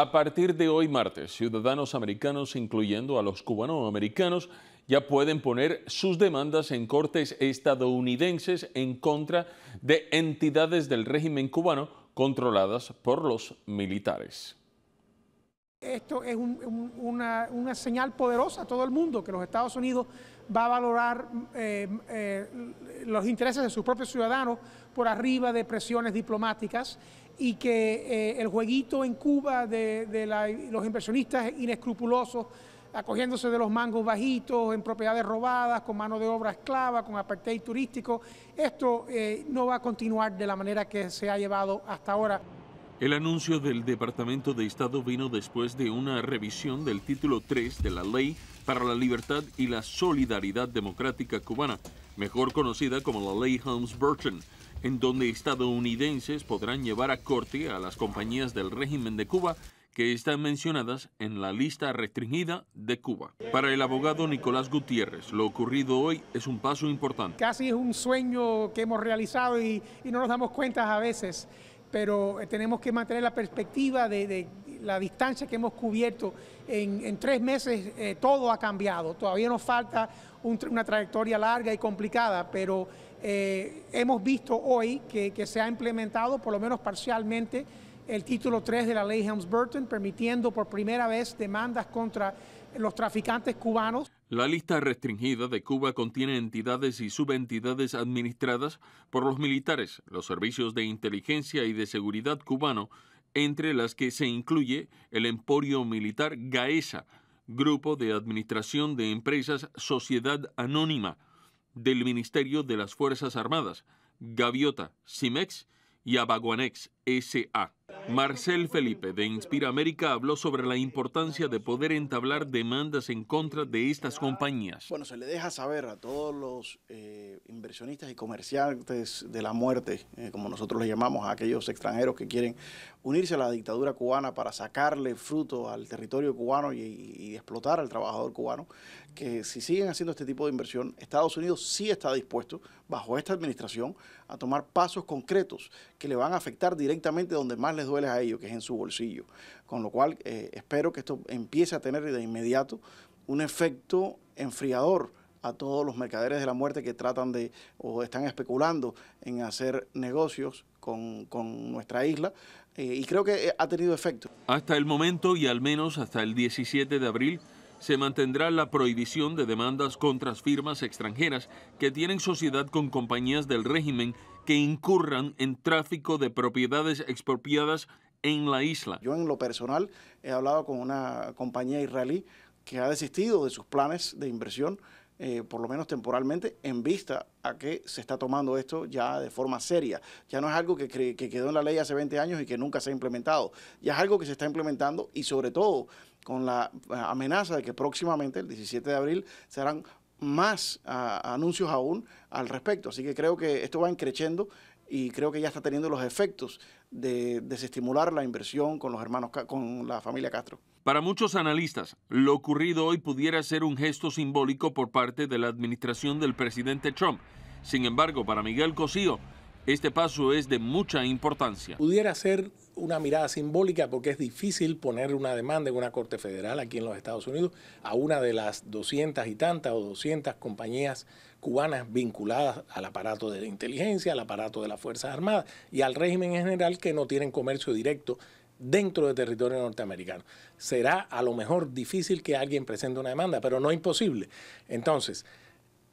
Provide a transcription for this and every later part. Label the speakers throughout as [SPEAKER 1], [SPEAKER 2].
[SPEAKER 1] A partir de hoy martes, ciudadanos americanos, incluyendo a los cubanoamericanos, ya pueden poner sus demandas en cortes estadounidenses en contra de entidades del régimen cubano controladas por los militares.
[SPEAKER 2] Esto es una, señal poderosa a todo el mundo que los Estados Unidos va a valorar eh, eh, los intereses de sus propios ciudadanos por arriba de presiones diplomáticas y que eh, el jueguito en Cuba de, los inversionistas inescrupulosos acogiéndose de los mangos bajitos, en propiedades robadas, con mano de obra esclava, con apartheid turístico, esto no va a continuar de la manera que se ha llevado hasta ahora.
[SPEAKER 1] El anuncio del Departamento de Estado vino después de una revisión del título 3 de la Ley para la Libertad y la Solidaridad Democrática Cubana, mejor conocida como la Ley Holmes-Burton, en donde estadounidenses podrán llevar a corte a las compañías del régimen de Cuba que están mencionadas en la lista restringida de Cuba. Para el abogado Nicolás Gutiérrez, lo ocurrido hoy es un paso importante.
[SPEAKER 2] Casi es un sueño que hemos realizado y, y no nos damos cuenta a veces pero eh, tenemos que mantener la perspectiva de, la distancia que hemos cubierto. En, tres meses eh, todo ha cambiado, todavía nos falta una trayectoria larga y complicada, pero eh, hemos visto hoy que, que, se ha implementado, por lo menos parcialmente, el título 3 de la ley Helms-Burton, permitiendo por primera vez demandas contra los traficantes cubanos.
[SPEAKER 1] La lista restringida de Cuba contiene entidades y subentidades administradas por los militares, los servicios de inteligencia y de seguridad cubano, entre las que se incluye el Emporio Militar GAESA, Grupo de Administración de Empresas Sociedad Anónima, del Ministerio de las Fuerzas Armadas, Gaviota, Simex y Abaguanex, SA. Marcel Felipe de Inspira América habló sobre la importancia de poder entablar demandas en contra de estas compañías.
[SPEAKER 3] Bueno, se le deja saber a todos los eh, inversionistas y comerciantes de la muerte, eh, como nosotros le llamamos a aquellos extranjeros que quieren unirse a la dictadura cubana para sacarle fruto al territorio cubano y, y explotar al trabajador cubano, que si siguen haciendo este tipo de inversión, Estados Unidos sí está dispuesto, bajo esta administración, a tomar pasos concretos que le van a afectar directamente donde más les duele a ellos, que es en su bolsillo. Con lo cual, eh, espero que esto empiece a tener de inmediato un efecto enfriador a todos los mercaderes de la muerte que tratan de o están especulando en hacer negocios con, nuestra isla, eh, y creo que eh, ha tenido efecto.
[SPEAKER 1] Hasta el momento, y al menos hasta el 17 de abril, se mantendrá la prohibición de demandas contra firmas extranjeras que tienen sociedad con compañías del régimen que incurran en tráfico de propiedades expropiadas en la isla.
[SPEAKER 3] Yo en lo personal he hablado con una compañía israelí que ha desistido de sus planes de inversión eh, por lo menos temporalmente, en vista a que se está tomando esto ya de forma seria. Ya no es algo que, quedó en la ley hace 20 años y que nunca se ha implementado. Ya es algo que se está implementando y sobre todo con la eh, amenaza de que próximamente, el 17 de abril, se harán más ah, anuncios aún al respecto. Así que creo que esto va encreciendo y creo que ya está teniendo los efectos de desestimular la inversión con los hermanos, con la familia Castro.
[SPEAKER 1] Para muchos analistas, lo ocurrido hoy pudiera ser un gesto simbólico por parte de la administración del presidente Trump. Sin embargo, para Miguel Cosío, este paso es de mucha importancia.
[SPEAKER 4] Pudiera ser una mirada simbólica porque es difícil poner una demanda en una corte federal aquí en los Estados Unidos a una de las 200 y tantas o 200 compañías cubanas vinculadas al aparato de la inteligencia, al aparato de las Fuerzas Armadas y al régimen en general que no tienen comercio directo dentro del territorio norteamericano. Será a lo mejor difícil que alguien presente una demanda, pero no imposible. Entonces,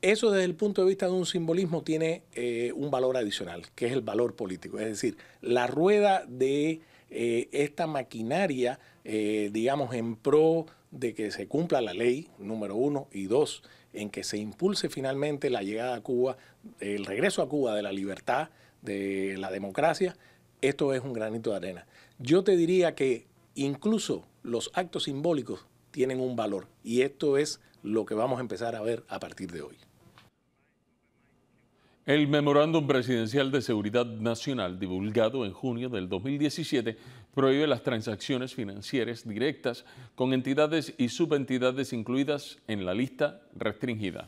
[SPEAKER 4] eso desde el punto de vista de un simbolismo tiene eh, un valor adicional, que es el valor político. Es decir, la rueda de eh, esta maquinaria, eh, digamos, en pro de que se cumpla la ley, número uno, y dos, en que se impulse finalmente la llegada a Cuba, el regreso a Cuba de la libertad, de la democracia, esto es un granito de arena. Yo te diría que incluso los actos simbólicos tienen un valor y esto es lo que vamos a empezar a ver a partir de hoy.
[SPEAKER 1] El memorándum presidencial de seguridad nacional divulgado en junio del 2017 prohíbe las transacciones financieras directas con entidades y subentidades incluidas en la lista restringida.